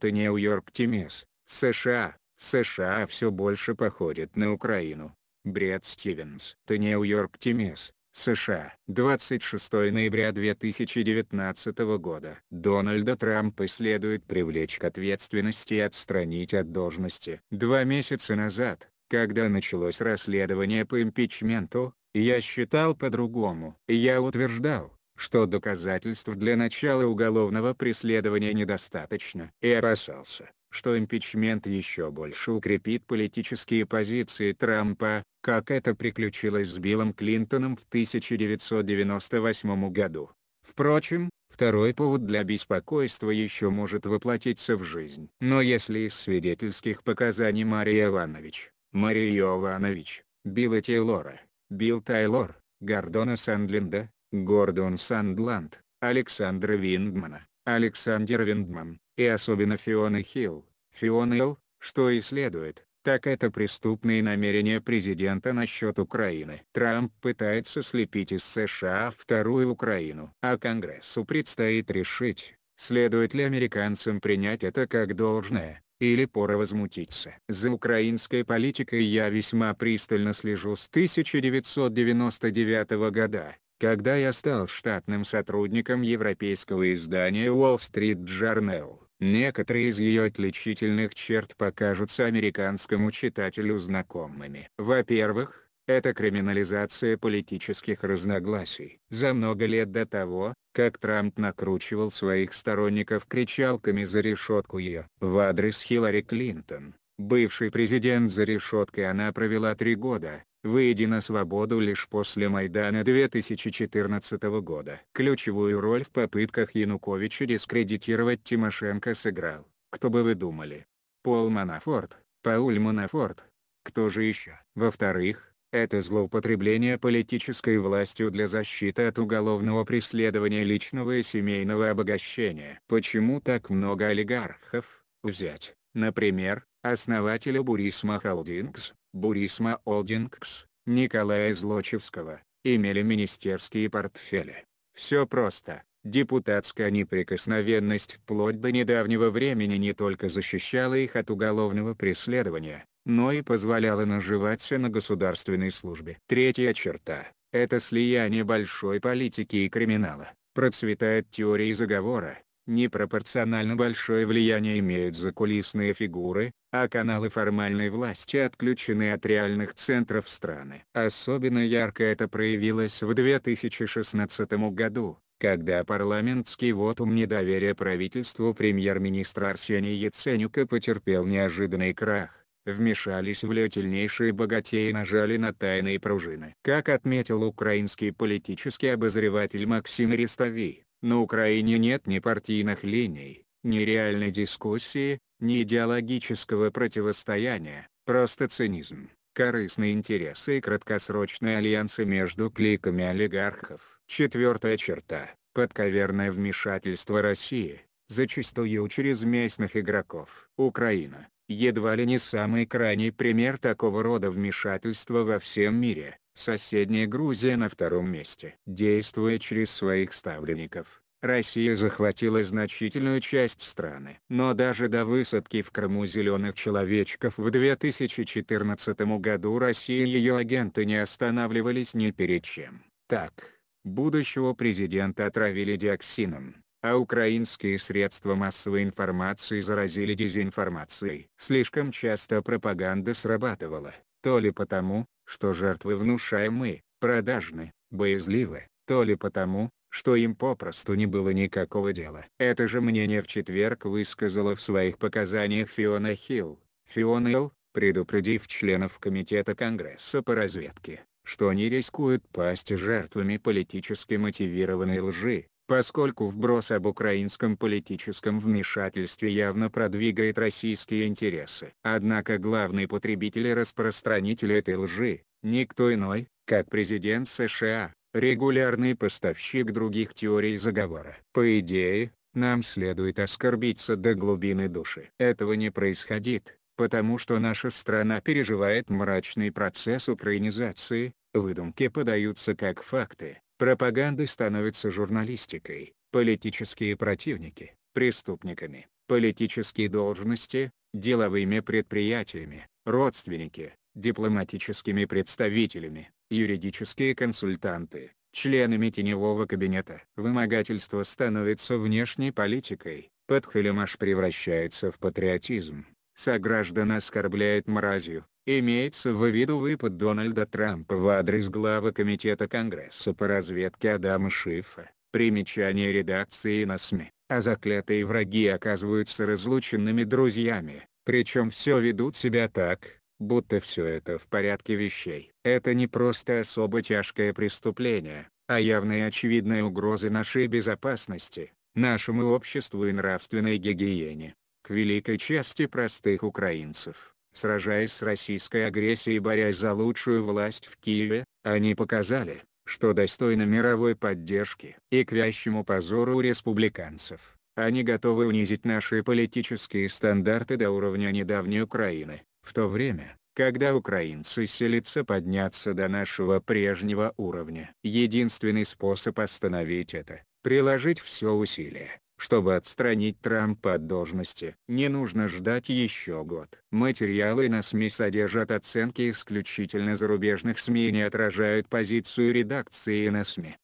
Ты Нью-Йорк Тимис, США, США все больше походит на Украину. Бред Стивенс. Ты Нью-Йорк Тимис, США. 26 ноября 2019 года. Дональда Трампа следует привлечь к ответственности и отстранить от должности. Два месяца назад, когда началось расследование по импичменту, я считал по-другому. Я утверждал, что доказательств для начала уголовного преследования недостаточно, и опасался, что импичмент еще больше укрепит политические позиции Трампа, как это приключилось с Биллом Клинтоном в 1998 году. Впрочем, второй повод для беспокойства еще может воплотиться в жизнь. Но если из свидетельских показаний Мария Иванович, Мария Иванович, Билла Тейлора, Билл Тайлор, Гордона Сэндлинда, Гордон Сандланд, Александра Виндмана, Александр Виндман, и особенно Фиона Хилл. Фиона Хилл, что и следует, так это преступные намерения президента насчет Украины. Трамп пытается слепить из США вторую Украину. А Конгрессу предстоит решить, следует ли американцам принять это как должное, или пора возмутиться. За украинской политикой я весьма пристально слежу с 1999 года, когда я стал штатным сотрудником европейского издания Wall Street Journal, некоторые из ее отличительных черт покажутся американскому читателю знакомыми. Во-первых, это криминализация политических разногласий. За много лет до того, как Трамп накручивал своих сторонников кричалками за решетку ее в адрес Хиллари Клинтон, бывший президент за решеткой она провела три года, Выйди на свободу лишь после Майдана 2014 года. Ключевую роль в попытках Януковича дискредитировать Тимошенко сыграл, кто бы вы думали. Пол Манафорт, Пауль Манафорт. Кто же еще? Во-вторых, это злоупотребление политической властью для защиты от уголовного преследования личного и семейного обогащения. Почему так много олигархов? Взять, например, основателя Бурисма Холдингс, Бурисма Олдингс, Николая Злочевского, имели министерские портфели. Все просто. Депутатская неприкосновенность вплоть до недавнего времени не только защищала их от уголовного преследования, но и позволяла наживаться на государственной службе. Третья черта – это слияние большой политики и криминала. Процветает теория заговора, Непропорционально большое влияние имеют закулисные фигуры, а каналы формальной власти отключены от реальных центров страны. Особенно ярко это проявилось в 2016 году, когда парламентский вотум недоверия правительству премьер-министра Арсения Яценюка потерпел неожиданный крах вмешались влиятельнейшие богатеи и нажали на тайные пружины. Как отметил украинский политический обозреватель Максим Рестовий, на Украине нет ни партийных линий, ни реальной дискуссии, ни идеологического противостояния, просто цинизм, корыстные интересы и краткосрочные альянсы между кликами олигархов. Четвертая черта – подковерное вмешательство России, зачастую через местных игроков. Украина – едва ли не самый крайний пример такого рода вмешательства во всем мире. Соседняя Грузия на втором месте. Действуя через своих ставленников, Россия захватила значительную часть страны. Но даже до высадки в Крыму «Зеленых человечков» в 2014 году Россия и ее агенты не останавливались ни перед чем. Так, будущего президента отравили диоксином, а украинские средства массовой информации заразили дезинформацией. Слишком часто пропаганда срабатывала, то ли потому, что жертвы внушаемы, продажны, боязливы, то ли потому, что им попросту не было никакого дела. Это же мнение в четверг высказала в своих показаниях Фиона Хилл. Фиона Хилл, предупредив членов Комитета Конгресса по разведке, что они рискуют пасть жертвами политически мотивированной лжи, поскольку вброс об украинском политическом вмешательстве явно продвигает российские интересы. Однако главный потребитель и распространитель этой лжи, Никто иной, как президент США, регулярный поставщик других теорий заговора. По идее, нам следует оскорбиться до глубины души. Этого не происходит, потому что наша страна переживает мрачный процесс украинизации, выдумки подаются как факты, пропаганда становится журналистикой, политические противники – преступниками, политические должности – деловыми предприятиями, родственники дипломатическими представителями, юридические консультанты, членами теневого кабинета. Вымогательство становится внешней политикой, подхалимаш превращается в патриотизм, сограждан оскорбляет мразью, имеется в виду выпад Дональда Трампа в адрес главы Комитета Конгресса по разведке Адама Шифа, примечание редакции на СМИ, а заклятые враги оказываются разлученными друзьями, причем все ведут себя так, будто все это в порядке вещей. Это не просто особо тяжкое преступление, а явные очевидные угрозы нашей безопасности, нашему обществу и нравственной гигиене. К великой части простых украинцев, сражаясь с российской агрессией и борясь за лучшую власть в Киеве, они показали, что достойны мировой поддержки. И к вящему позору республиканцев, они готовы унизить наши политические стандарты до уровня недавней Украины в то время, когда украинцы селятся подняться до нашего прежнего уровня. Единственный способ остановить это – приложить все усилия, чтобы отстранить Трампа от должности. Не нужно ждать еще год. Материалы на СМИ содержат оценки исключительно зарубежных СМИ и не отражают позицию редакции на СМИ.